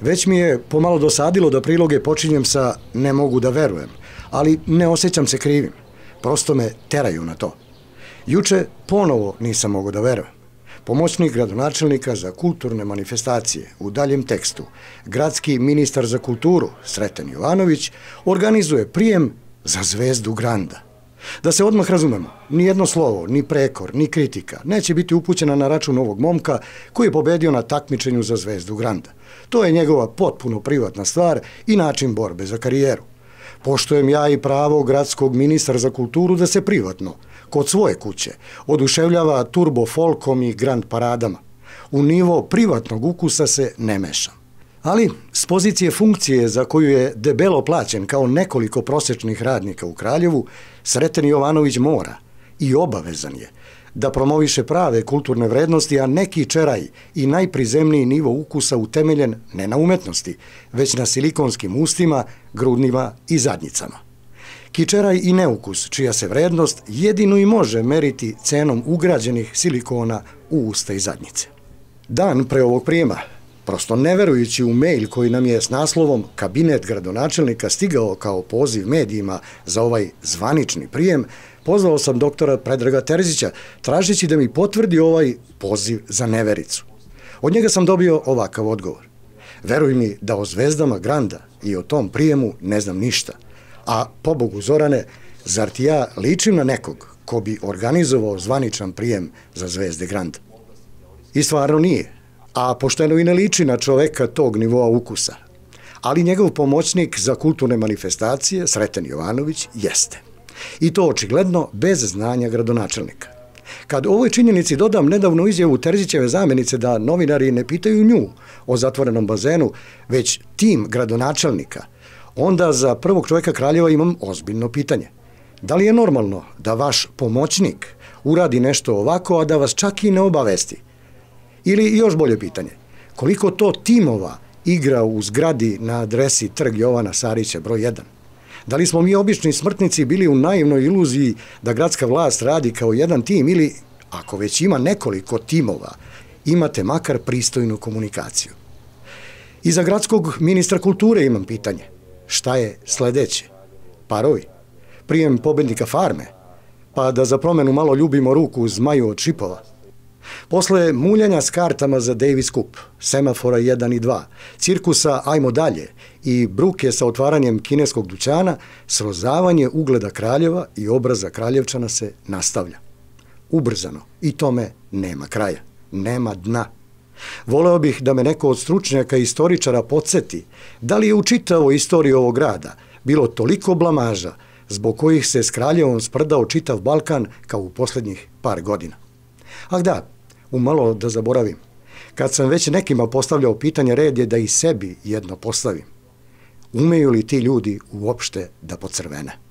Već mi je pomalo dosadilo da priloge počinjem sa ne mogu da verujem, ali ne osjećam se krivim. Prosto me teraju na to. Juče ponovo nisam mogao da verujem. Pomoćnik gradonačelnika za kulturne manifestacije u daljem tekstu, gradski ministar za kulturu Sreten Jovanović, organizuje prijem za zvezdu Granda. Da se odmah razumemo, ni jedno slovo, ni prekor, ni kritika neće biti upućena na račun ovog momka koji je pobedio na takmičenju za zvezdu Granda. To je njegova potpuno privatna stvar i način borbe za karijeru. Poštojem ja i pravo gradskog ministra za kulturu da se privatno, kod svoje kuće, oduševljava turbo folkom i grand paradama. U nivo privatnog ukusa se ne mešam ali s pozicije funkcije za koju je debelo plaćen kao nekoliko prosečnih radnika u Kraljevu, Sreten Jovanović mora i obavezan je da promoviše prave kulturne vrednosti, a neki čeraj i najprizemniji nivo ukusa utemeljen ne na umetnosti, već na silikonskim ustima, grudnima i zadnicama. Kičeraj i neukus, čija se vrednost jedino i može meriti cenom ugrađenih silikona u usta i zadnjice. Dan pre ovog prijema, Prosto neverujući u mail koji nam je s naslovom Kabinet gradonačelnika stigao kao poziv medijima za ovaj zvanični prijem, pozvao sam doktora Predraga Terzića, tražeći da mi potvrdi ovaj poziv za nevericu. Od njega sam dobio ovakav odgovor. Veruj mi da o zvezdama Granda i o tom prijemu ne znam ništa. A, po Bogu Zorane, zar ti ja ličim na nekog ko bi organizovao zvaničan prijem za zvezde Granda? I stvarno nije a pošteno i ne liči na čoveka tog nivoa ukusa. Ali njegov pomoćnik za kulturne manifestacije, Sreten Jovanović, jeste. I to očigledno bez znanja gradonačelnika. Kad ovoj činjenici dodam nedavnu izjavu Terzićeve zamenice da novinari ne pitaju nju o zatvorenom bazenu, već tim gradonačelnika, onda za prvog čoveka Kraljeva imam ozbiljno pitanje. Da li je normalno da vaš pomoćnik uradi nešto ovako, a da vas čak i ne obavesti? Ili još bolje pitanje, koliko to timova igra u zgradi na adresi Trg Jovana Sarića broj 1? Da li smo mi obični smrtnici bili u naivnoj iluziji da gradska vlast radi kao jedan tim ili, ako već ima nekoliko timova, imate makar pristojnu komunikaciju? I za gradskog ministra kulture imam pitanje. Šta je sledeće? Parovi? Prijem pobednika farme? Pa da za promenu malo ljubimo ruku zmaju od šipova? Posle muljanja s kartama za Davis Cup, semafora 1 i 2, cirkusa Ajmo dalje i bruke sa otvaranjem kineskog dućana, srozavanje ugleda kraljeva i obraza kraljevčana se nastavlja. Ubrzano. I tome nema kraja. Nema dna. Voleo bih da me neko od stručnjaka i istoričara podseti da li je u čitavoj istoriji ovog grada bilo toliko blamaža zbog kojih se s kraljevom sprdao čitav Balkan kao u poslednjih par godina. Ah da, umalo da zaboravim. Kad sam već nekima postavljao pitanje, red je da i sebi jedno postavim. Umeju li ti ljudi uopšte da pocrvene?